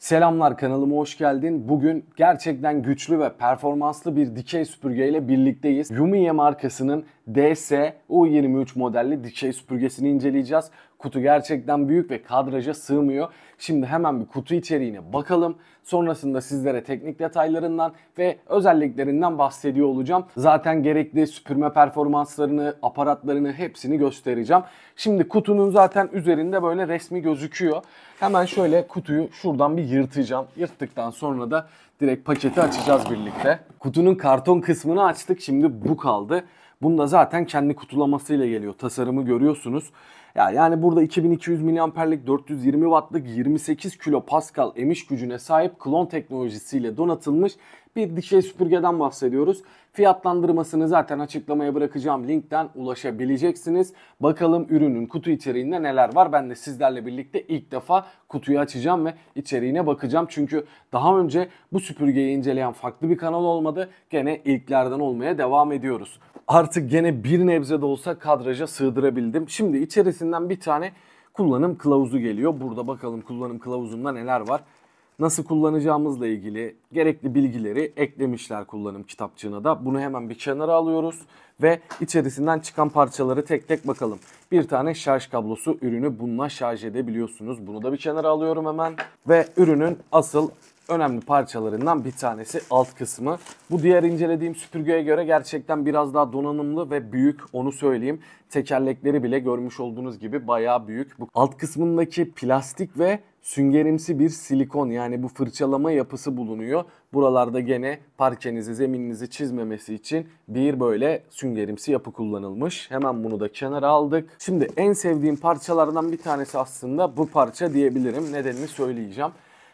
Selamlar kanalıma hoş geldin. Bugün gerçekten güçlü ve performanslı bir dikey süpürgeyle birlikteyiz. Yumiye markasının DS U23 modelli dikey süpürgesini inceleyeceğiz. Kutu gerçekten büyük ve kadraja sığmıyor. Şimdi hemen bir kutu içeriğine bakalım. Sonrasında sizlere teknik detaylarından ve özelliklerinden bahsediyor olacağım. Zaten gerekli süpürme performanslarını, aparatlarını hepsini göstereceğim. Şimdi kutunun zaten üzerinde böyle resmi gözüküyor. Hemen şöyle kutuyu şuradan bir yırtacağım. Yırttıktan sonra da direkt paketi açacağız birlikte. Kutunun karton kısmını açtık. Şimdi bu kaldı. Bunda zaten kendi kutulamasıyla geliyor. Tasarımı görüyorsunuz. Ya yani burada 2200 miliamperlik 420 Watt'lık 28 kilo Pascal emiş gücüne sahip klon teknolojisiyle donatılmış bir dişe süpürgeden bahsediyoruz. Fiyatlandırmasını zaten açıklamaya bırakacağım linkten ulaşabileceksiniz. Bakalım ürünün kutu içeriğinde neler var. Ben de sizlerle birlikte ilk defa kutuyu açacağım ve içeriğine bakacağım. Çünkü daha önce bu süpürgeyi inceleyen farklı bir kanal olmadı. Gene ilklerden olmaya devam ediyoruz. Artık gene bir nebze de olsa kadraja sığdırabildim. Şimdi içerisinden bir tane kullanım kılavuzu geliyor. Burada bakalım kullanım kılavuzunda neler var nasıl kullanacağımızla ilgili gerekli bilgileri eklemişler kullanım kitapçığına da. Bunu hemen bir kenara alıyoruz ve içerisinden çıkan parçaları tek tek bakalım. Bir tane şarj kablosu ürünü bununla şarj edebiliyorsunuz. Bunu da bir kenara alıyorum hemen ve ürünün asıl önemli parçalarından bir tanesi alt kısmı. Bu diğer incelediğim süpürgeye göre gerçekten biraz daha donanımlı ve büyük onu söyleyeyim. Tekerlekleri bile görmüş olduğunuz gibi bayağı büyük. Bu alt kısmındaki plastik ve süngerimsi bir silikon yani bu fırçalama yapısı bulunuyor. Buralarda gene parkenizi, zemininizi çizmemesi için bir böyle süngerimsi yapı kullanılmış. Hemen bunu da kenara aldık. Şimdi en sevdiğim parçalardan bir tanesi aslında bu parça diyebilirim. Nedenini söyleyeceğim.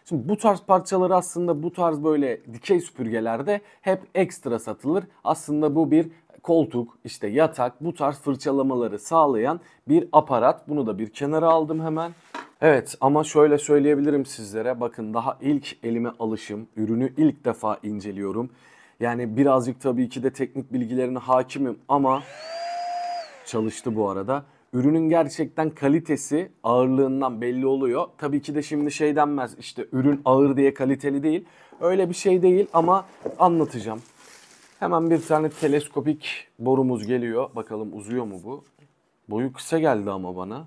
Şimdi bu tarz parçaları aslında bu tarz böyle dikey süpürgelerde hep ekstra satılır. Aslında bu bir koltuk, işte yatak bu tarz fırçalamaları sağlayan bir aparat. Bunu da bir kenara aldım hemen. Evet ama şöyle söyleyebilirim sizlere. Bakın daha ilk elime alışım, ürünü ilk defa inceliyorum. Yani birazcık tabii ki de teknik bilgilerine hakimim ama çalıştı bu arada ürünün gerçekten kalitesi ağırlığından belli oluyor. Tabii ki de şimdi şey denmez işte ürün ağır diye kaliteli değil. Öyle bir şey değil ama anlatacağım. Hemen bir tane teleskopik borumuz geliyor. Bakalım uzuyor mu bu? Boyu kısa geldi ama bana.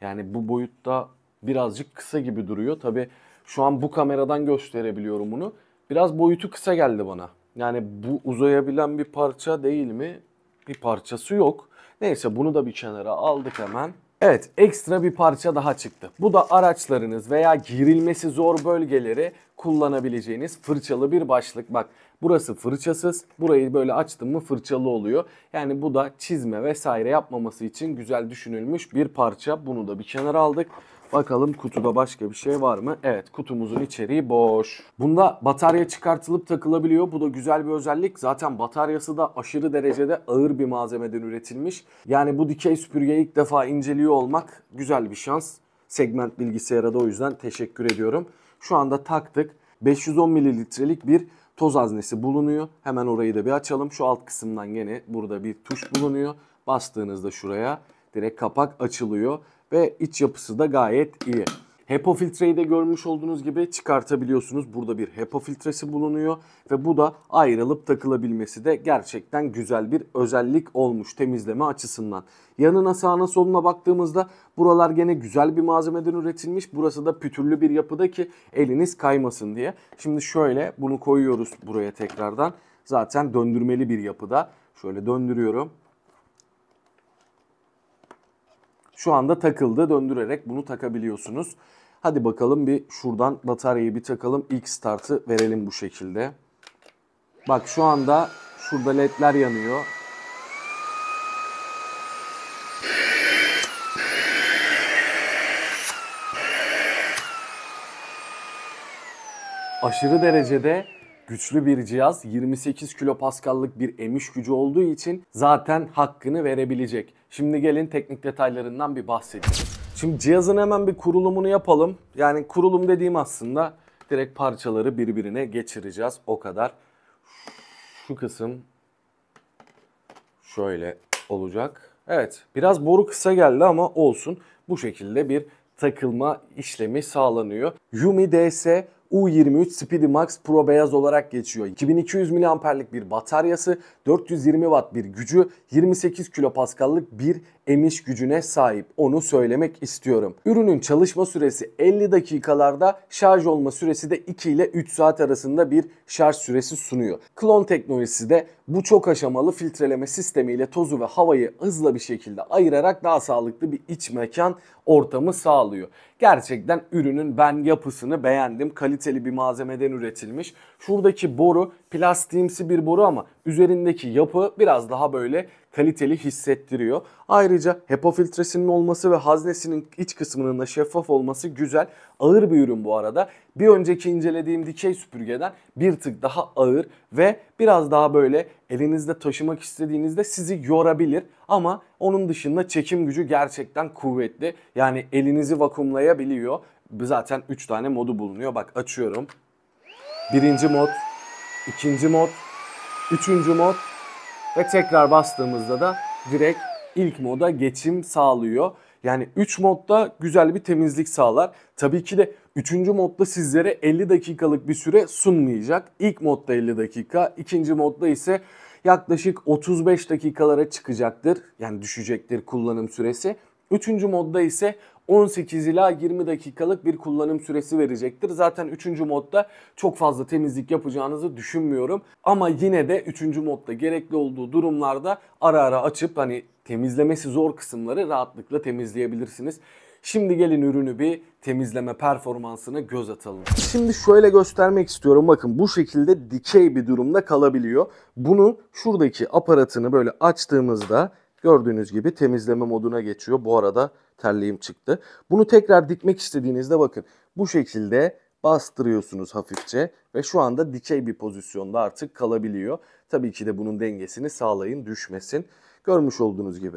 Yani bu boyutta birazcık kısa gibi duruyor. Tabii şu an bu kameradan gösterebiliyorum bunu. Biraz boyutu kısa geldi bana. Yani bu uzayabilen bir parça değil mi? Bir parçası yok. Neyse bunu da bir kenara aldık hemen. Evet ekstra bir parça daha çıktı. Bu da araçlarınız veya girilmesi zor bölgeleri kullanabileceğiniz fırçalı bir başlık. Bak burası fırçasız. Burayı böyle açtım mı fırçalı oluyor. Yani bu da çizme vesaire yapmaması için güzel düşünülmüş bir parça. Bunu da bir kenara aldık. Bakalım kutuda başka bir şey var mı? Evet kutumuzun içeriği boş. Bunda batarya çıkartılıp takılabiliyor. Bu da güzel bir özellik. Zaten bataryası da aşırı derecede ağır bir malzemeden üretilmiş. Yani bu dikey süpürgeyi ilk defa inceliyor olmak güzel bir şans. Segment bilgisayara da o yüzden teşekkür ediyorum. Şu anda taktık. 510 mililitrelik bir toz haznesi bulunuyor. Hemen orayı da bir açalım. Şu alt kısımdan yine burada bir tuş bulunuyor. Bastığınızda şuraya direkt kapak açılıyor ve iç yapısı da gayet iyi. HEPA filtreyi de görmüş olduğunuz gibi çıkartabiliyorsunuz. Burada bir HEPA filtresi bulunuyor ve bu da ayrılıp takılabilmesi de gerçekten güzel bir özellik olmuş temizleme açısından. Yanına sağına soluna baktığımızda buralar gene güzel bir malzemeden üretilmiş. Burası da pütürlü bir yapıda ki eliniz kaymasın diye. Şimdi şöyle bunu koyuyoruz buraya tekrardan. Zaten döndürmeli bir yapıda. Şöyle döndürüyorum. Şu anda takıldı. Döndürerek bunu takabiliyorsunuz. Hadi bakalım bir şuradan bataryayı bir takalım. İlk startı verelim bu şekilde. Bak şu anda şurada ledler yanıyor. Aşırı derecede güçlü bir cihaz. 28 kilopaskallık bir emiş gücü olduğu için zaten hakkını verebilecek. Şimdi gelin teknik detaylarından bir bahsedelim. Şimdi cihazın hemen bir kurulumunu yapalım. Yani kurulum dediğim aslında direkt parçaları birbirine geçireceğiz. O kadar. Şu kısım şöyle olacak. Evet biraz boru kısa geldi ama olsun. Bu şekilde bir takılma işlemi sağlanıyor. Yumi DS U23 Speedy Max Pro Beyaz olarak geçiyor. 2200 mAh'lik bir bataryası, 420 Watt bir gücü, 28 kilopaskallık bir emiş gücüne sahip. Onu söylemek istiyorum. Ürünün çalışma süresi 50 dakikalarda şarj olma süresi de 2 ile 3 saat arasında bir şarj süresi sunuyor. Klon teknolojisi de bu çok aşamalı filtreleme sistemiyle tozu ve havayı hızlı bir şekilde ayırarak daha sağlıklı bir iç mekan ortamı sağlıyor. Gerçekten ürünün ben yapısını beğendim. Kaliteli bir malzemeden üretilmiş. Şuradaki boru plastiğimsi bir boru ama üzerindeki yapı biraz daha böyle kaliteli hissettiriyor. Ayrıca HEPA filtresinin olması ve haznesinin iç kısmının da şeffaf olması güzel. Ağır bir ürün bu arada. Bir önceki incelediğim dikey süpürgeden bir tık daha ağır ve biraz daha böyle elinizde taşımak istediğinizde sizi yorabilir. Ama onun dışında çekim gücü gerçekten kuvvetli. Yani elinizi vakumlayabiliyor. Zaten 3 tane modu bulunuyor. Bak açıyorum. Birinci mod ikinci mod, üçüncü mod ve tekrar bastığımızda da direkt ilk moda geçim sağlıyor. Yani 3 modda güzel bir temizlik sağlar. Tabii ki de 3. modda sizlere 50 dakikalık bir süre sunmayacak. İlk modda 50 dakika, ikinci modda ise yaklaşık 35 dakikalara çıkacaktır. Yani düşecektir kullanım süresi. Üçüncü modda ise 18 ila 20 dakikalık bir kullanım süresi verecektir. Zaten 3. modda çok fazla temizlik yapacağınızı düşünmüyorum. Ama yine de 3. modda gerekli olduğu durumlarda ara ara açıp hani temizlemesi zor kısımları rahatlıkla temizleyebilirsiniz. Şimdi gelin ürünü bir temizleme performansını göz atalım. Şimdi şöyle göstermek istiyorum. Bakın bu şekilde dikey bir durumda kalabiliyor. Bunu şuradaki aparatını böyle açtığımızda Gördüğünüz gibi temizleme moduna geçiyor. Bu arada terliğim çıktı. Bunu tekrar dikmek istediğinizde bakın bu şekilde bastırıyorsunuz hafifçe ve şu anda dikey bir pozisyonda artık kalabiliyor. Tabii ki de bunun dengesini sağlayın düşmesin. Görmüş olduğunuz gibi.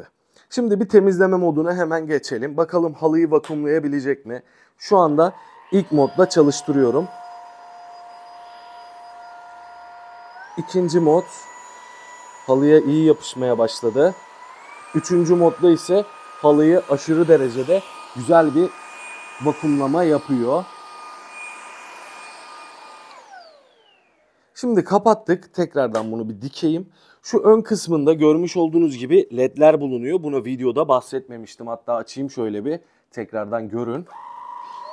Şimdi bir temizleme moduna hemen geçelim. Bakalım halıyı vakumlayabilecek mi? Şu anda ilk modda çalıştırıyorum. İkinci mod halıya iyi yapışmaya başladı. Üçüncü modda ise halıyı aşırı derecede güzel bir vakumlama yapıyor. Şimdi kapattık. Tekrardan bunu bir dikeyim. Şu ön kısmında görmüş olduğunuz gibi ledler bulunuyor. Bunu videoda bahsetmemiştim. Hatta açayım şöyle bir tekrardan görün.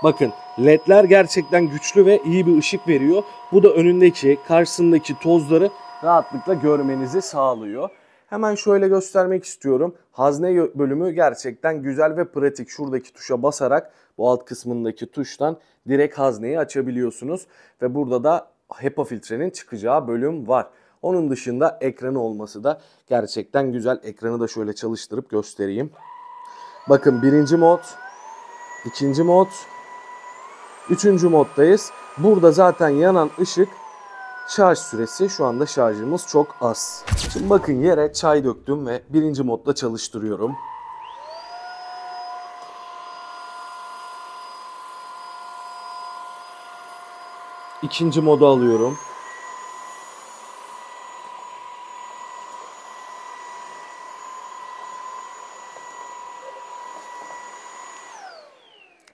Bakın ledler gerçekten güçlü ve iyi bir ışık veriyor. Bu da önündeki, karşısındaki tozları rahatlıkla görmenizi sağlıyor. Hemen şöyle göstermek istiyorum. Hazne bölümü gerçekten güzel ve pratik. Şuradaki tuşa basarak bu alt kısmındaki tuştan direkt hazneyi açabiliyorsunuz. Ve burada da HEPA filtrenin çıkacağı bölüm var. Onun dışında ekranı olması da gerçekten güzel. Ekranı da şöyle çalıştırıp göstereyim. Bakın birinci mod, ikinci mod, üçüncü moddayız. Burada zaten yanan ışık Şarj süresi şu anda şarjımız çok az. Şimdi bakın yere çay döktüm ve birinci modda çalıştırıyorum. İkinci moda alıyorum.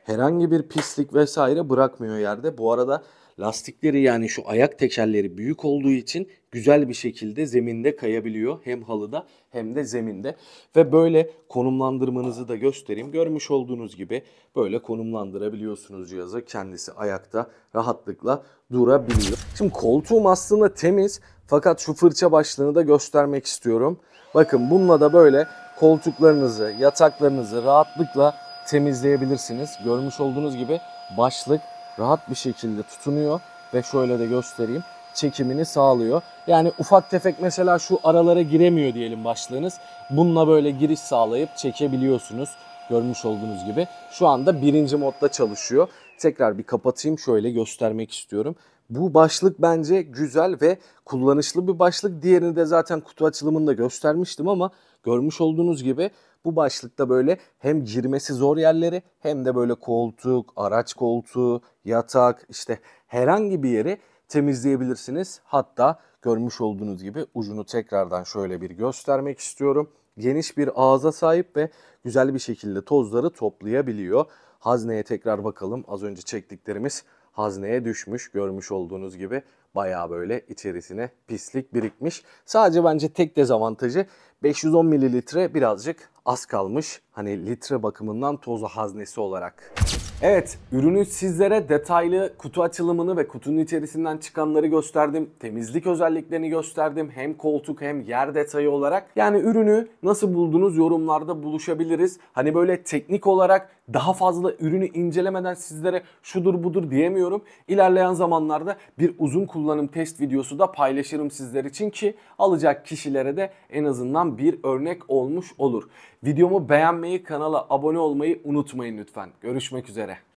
Herhangi bir pislik vesaire bırakmıyor yerde. Bu arada Lastikleri yani şu ayak tekerleri büyük olduğu için güzel bir şekilde zeminde kayabiliyor. Hem halıda hem de zeminde. Ve böyle konumlandırmanızı da göstereyim. Görmüş olduğunuz gibi böyle konumlandırabiliyorsunuz cihazı. Kendisi ayakta rahatlıkla durabiliyor. Şimdi koltuğum aslında temiz fakat şu fırça başlığını da göstermek istiyorum. Bakın bununla da böyle koltuklarınızı, yataklarınızı rahatlıkla temizleyebilirsiniz. Görmüş olduğunuz gibi başlık rahat bir şekilde tutunuyor ve şöyle de göstereyim çekimini sağlıyor. Yani ufak tefek mesela şu aralara giremiyor diyelim başlığınız. Bununla böyle giriş sağlayıp çekebiliyorsunuz. Görmüş olduğunuz gibi şu anda birinci modda çalışıyor. Tekrar bir kapatayım şöyle göstermek istiyorum. Bu başlık bence güzel ve kullanışlı bir başlık. Diğerini de zaten kutu açılımında göstermiştim ama görmüş olduğunuz gibi bu başlıkta böyle hem girmesi zor yerleri hem de böyle koltuk, araç koltuğu, yatak işte herhangi bir yeri temizleyebilirsiniz. Hatta görmüş olduğunuz gibi ucunu tekrardan şöyle bir göstermek istiyorum. Geniş bir ağza sahip ve güzel bir şekilde tozları toplayabiliyor. Hazneye tekrar bakalım. Az önce çektiklerimiz hazneye düşmüş görmüş olduğunuz gibi. Baya böyle içerisine pislik birikmiş. Sadece bence tek dezavantajı 510 mililitre birazcık az kalmış. Hani litre bakımından tozu haznesi olarak. Evet, ürünü sizlere detaylı kutu açılımını ve kutunun içerisinden çıkanları gösterdim. Temizlik özelliklerini gösterdim. Hem koltuk hem yer detayı olarak. Yani ürünü nasıl buldunuz yorumlarda buluşabiliriz. Hani böyle teknik olarak daha fazla ürünü incelemeden sizlere şudur budur diyemiyorum. İlerleyen zamanlarda bir uzun kullanım test videosu da paylaşırım sizler için ki alacak kişilere de en azından bir örnek olmuş olur. Videomu beğenmeyi, kanala abone olmayı unutmayın lütfen. Görüşmek üzere.